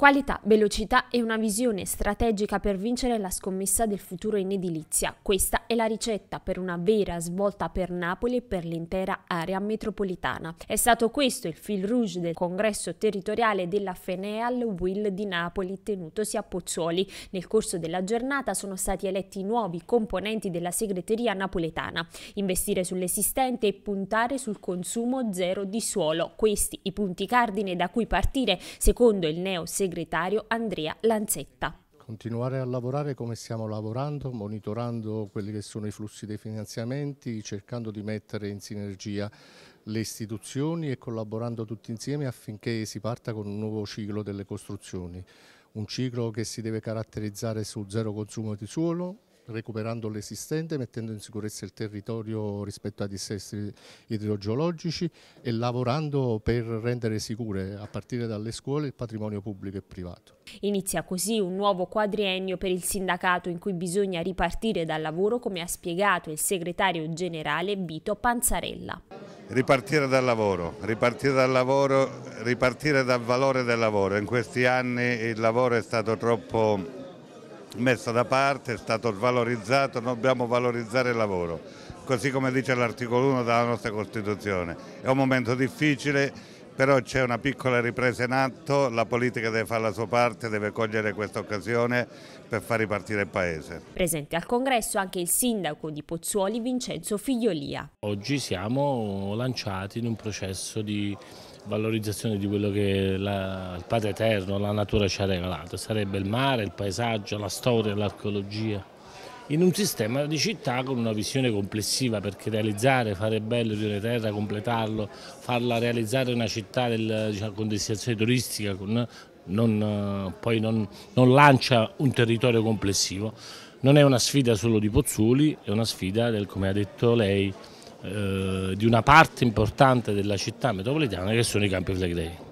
Qualità, velocità e una visione strategica per vincere la scommessa del futuro in edilizia. Questa è la ricetta per una vera svolta per Napoli e per l'intera area metropolitana. È stato questo il fil rouge del congresso territoriale della Feneal Will di Napoli tenutosi a Pozzuoli. Nel corso della giornata sono stati eletti nuovi componenti della segreteria napoletana. Investire sull'esistente e puntare sul consumo zero di suolo. Questi i punti cardine da cui partire secondo il neo segreteria segretario Andrea Lanzetta continuare a lavorare come stiamo lavorando, monitorando quelli che sono i flussi dei finanziamenti, cercando di mettere in sinergia le istituzioni e collaborando tutti insieme affinché si parta con un nuovo ciclo delle costruzioni. Un ciclo che si deve caratterizzare su zero consumo di suolo, recuperando l'esistente, mettendo in sicurezza il territorio rispetto ai dissesti idrogeologici e lavorando per rendere sicure, a partire dalle scuole, il patrimonio pubblico e privato. Inizia così un nuovo quadriennio per il sindacato in cui bisogna ripartire dal lavoro, come ha spiegato il segretario generale Vito Panzarella. Ripartire dal lavoro, ripartire dal lavoro, ripartire dal valore del lavoro. In questi anni il lavoro è stato troppo messa da parte, è stato svalorizzato, dobbiamo valorizzare il lavoro, così come dice l'articolo 1 della nostra Costituzione. È un momento difficile, però c'è una piccola ripresa in atto, la politica deve fare la sua parte, deve cogliere questa occasione per far ripartire il Paese. Presente al congresso anche il sindaco di Pozzuoli Vincenzo Figliolia. Oggi siamo lanciati in un processo di valorizzazione di quello che la, il Padre Eterno, la natura ci ha regalato, sarebbe il mare, il paesaggio, la storia, l'archeologia, in un sistema di città con una visione complessiva perché realizzare, fare bello di una terra, completarlo, farla realizzare una città del, diciamo, con destinazione turistica, con, non, eh, poi non, non lancia un territorio complessivo. Non è una sfida solo di Pozzuli, è una sfida del, come ha detto lei, eh, di una parte importante della città metropolitana che sono i campi flegrei.